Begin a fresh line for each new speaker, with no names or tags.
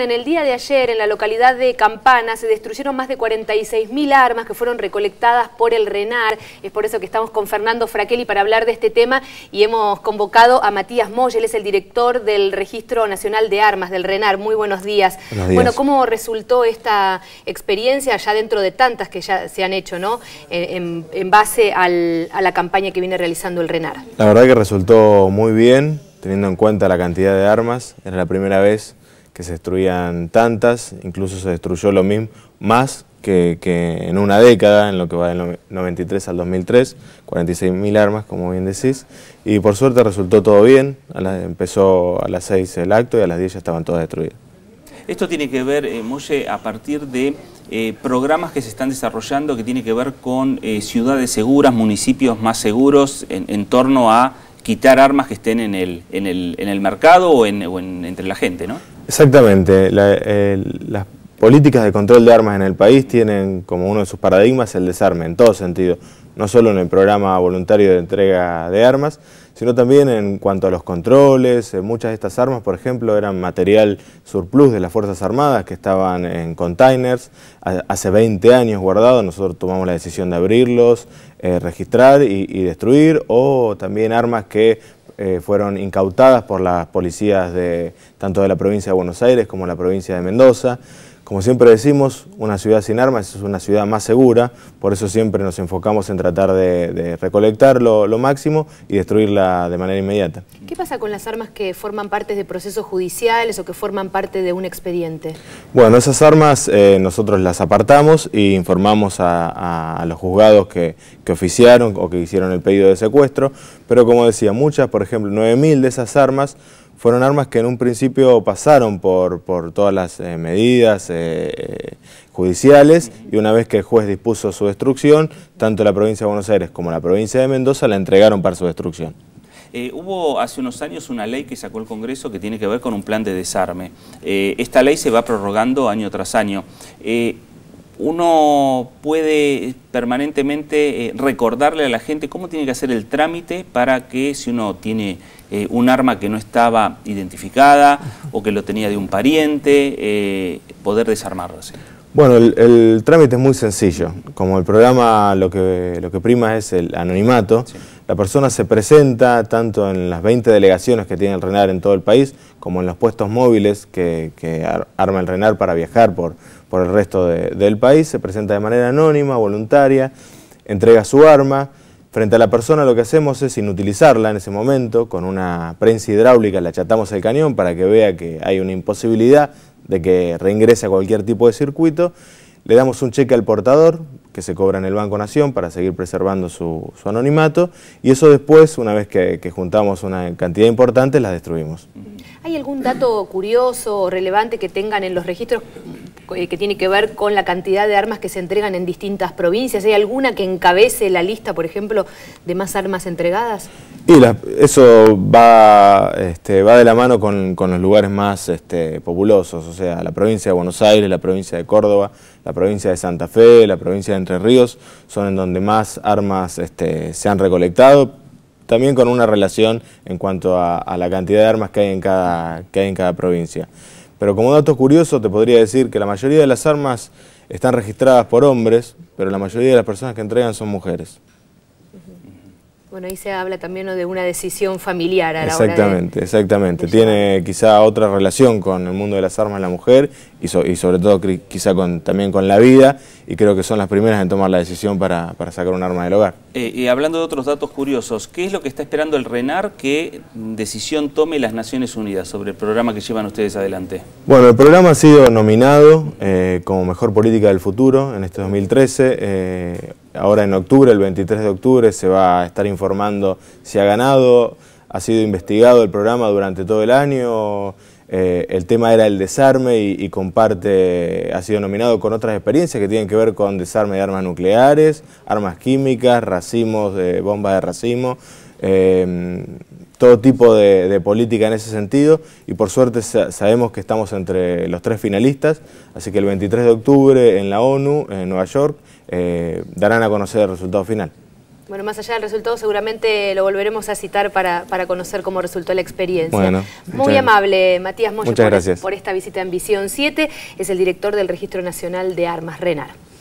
En el día de ayer, en la localidad de Campana, se destruyeron más de 46.000 armas que fueron recolectadas por el RENAR. Es por eso que estamos con Fernando Fraquelli para hablar de este tema y hemos convocado a Matías Moy, él es el director del Registro Nacional de Armas del RENAR. Muy buenos días. Bueno, ¿cómo resultó esta experiencia ya dentro de tantas que ya se han hecho, ¿no? En, base a la campaña que viene realizando el RENAR.
La verdad que resultó muy bien, teniendo en cuenta la cantidad de armas. Era la primera vez que se destruían tantas, incluso se destruyó lo mismo, más que, en una década, en lo que va del 93 al 2003, 46.000 armas, como bien decís, y por suerte resultó todo bien, empezó a las 6 el acto y a las 10 ya estaban todas destruidas.
Esto tiene que ver, eh, Molle, a partir de eh, programas que se están desarrollando que tiene que ver con eh, ciudades seguras, municipios más seguros en torno a quitar armas que estén en el, en el, en el mercado o, en, o en, entre la gente, ¿no?
Exactamente. las políticas de control de armas en el país tienen como uno de sus paradigmas el desarme en todo sentido, no solo en el programa voluntario de entrega de armas, sino también en cuanto a los controles. Eh, muchas de estas armas, por ejemplo, eran material surplus de las Fuerzas Armadas que estaban en containers, hace 20 años guardados, nosotros tomamos la decisión de abrirlos, eh, registrar y, destruir, o también armas que eh, fueron incautadas por las policías de, tanto de la provincia de Buenos Aires como de la provincia de Mendoza. Como siempre decimos, una ciudad sin armas es una ciudad más segura, por eso siempre nos enfocamos en tratar de, recolectar lo, máximo y destruirla de manera inmediata.
¿Qué pasa con las armas que forman parte de procesos judiciales o que forman parte de un expediente?
Bueno, esas armas eh, nosotros las apartamos y informamos a, los juzgados que, que, oficiaron o que hicieron el pedido de secuestro, pero como decía, muchas, por ejemplo, 9.000 de esas armas fueron armas que en un principio pasaron por, todas las eh, medidas eh, judiciales y una vez que el juez dispuso su destrucción, tanto la provincia de Buenos Aires como la provincia de Mendoza la entregaron para su destrucción.
Eh, hubo hace unos años una ley que sacó el Congreso que tiene que ver con un plan de desarme. esta ley se va prorrogando año tras año uno puede permanentemente eh, recordarle a la gente cómo tiene que hacer el trámite para que si uno tiene eh, un arma que no estaba identificada o que lo tenía de un pariente, eh, poder desarmarlo.
Bueno, el, trámite es muy sencillo. Como el programa lo que, lo que prima es el anonimato, la persona se presenta tanto en las 20 delegaciones que tiene el RENAR en todo el país, como en los puestos móviles que, arma el RENAR para viajar por, por el resto del país, se presenta de manera anónima, voluntaria, entrega su arma. Frente a la persona lo que hacemos es inutilizarla en ese momento, con una prensa hidráulica le achatamos el cañón para que vea que hay una imposibilidad de que reingrese a cualquier tipo de circuito le damos un cheque al portador, que se cobra en el Banco Nación para seguir preservando su, anonimato y eso después, una vez que, que, juntamos una cantidad importante, la destruimos.
¿Hay algún dato curioso o relevante que tengan en los registros eh, que tiene que ver con la cantidad de armas que se entregan en distintas provincias? ¿Hay alguna que encabece la lista, por ejemplo, de más armas entregadas?
Y eso este, va, de la mano con, los lugares más este, populosos, o sea, la provincia de Buenos Aires, la provincia de Córdoba, la provincia de Santa Fe, la provincia de Entre Ríos, son en donde más armas este, se han recolectado, también con una relación en cuanto a, a la cantidad de armas que hay, en cada, que hay en cada provincia. Pero como dato curioso te podría decir que la mayoría de las armas están registradas por hombres, pero la mayoría de las personas que entregan son mujeres.
Bueno, ahí se habla también de una decisión familiar a la Exactamente,
exactamente. Tiene quizá otra relación con el mundo de las armas la mujer y, sobre todo quizá también con la vida y creo que son las primeras en tomar la decisión para, sacar un arma del hogar.
Eh, y hablando de otros datos curiosos, ¿qué es lo que está esperando el RENAR que decisión tome las Naciones Unidas sobre el programa que llevan ustedes adelante?
Bueno, el programa ha sido nominado eh, como Mejor Política del Futuro en este 2013. Ahora en octubre, el 23 de octubre, se va a estar informando si ha ganado, ha sido investigado el programa durante todo el año, eh, el tema era el desarme y, comparte, ha sido nominado con otras experiencias que tienen que ver con desarme de armas nucleares, armas químicas, racimos, de bombas de racimo. Eh, todo tipo de, política en ese sentido y por suerte sabemos que estamos entre los tres finalistas, así que el 23 de octubre en la ONU, en Nueva York, eh, darán a conocer el resultado final.
Bueno, más allá del resultado, seguramente lo volveremos a citar para, conocer cómo resultó la experiencia. Muy amable, Matías Moyo, por, por, esta visita en Visión 7. Es el director del Registro Nacional de Armas, Renar.